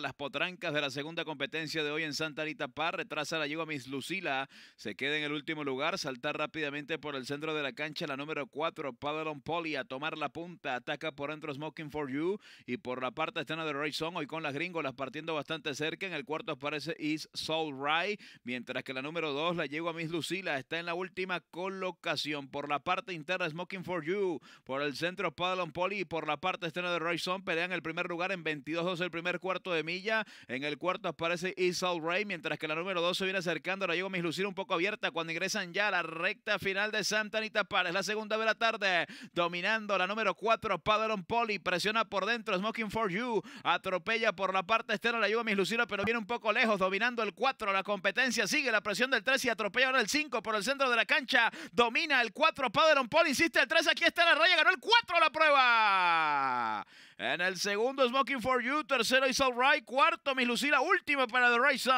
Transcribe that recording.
las potrancas de la segunda competencia de hoy en Santa Anita Par. Retrasa la yegua Miss Lucila. Se queda en el último lugar. Saltar rápidamente por el centro de la cancha la número 4, Padelon Poli, a tomar la punta. Ataca por dentro Smoking for You. Y por la parte externa de Ray Song, hoy con las gringolas partiendo bastante cerca. En el cuarto aparece Is Soul Ray. Mientras que la número 2, la yegua Miss Lucila, está en la última colocación. Por la parte interna, Smoking for You. Por el centro, Padelon Poli. Y por la parte externa de Ray Song, pelean el primer lugar en 22-2 el primer cuarto de milla. En el cuarto aparece Isal Ray, mientras que la número dos se viene acercando. la llegó Mis Lucina un poco abierta cuando ingresan ya a la recta final de Santa Anita Párez. La segunda de la tarde, dominando la número 4, Padron Poli. Presiona por dentro, Smoking for You. Atropella por la parte externa. La llegó Mis Lucina, pero viene un poco lejos, dominando el 4. La competencia sigue la presión del 3 y atropella ahora el 5 por el centro de la cancha. Domina el 4, Padron Poli. Insiste el 3, aquí está la raya, ganó el 4 la prueba en el segundo Smoking for You, tercero Is All Right, cuarto Miss Lucila, última para The Rise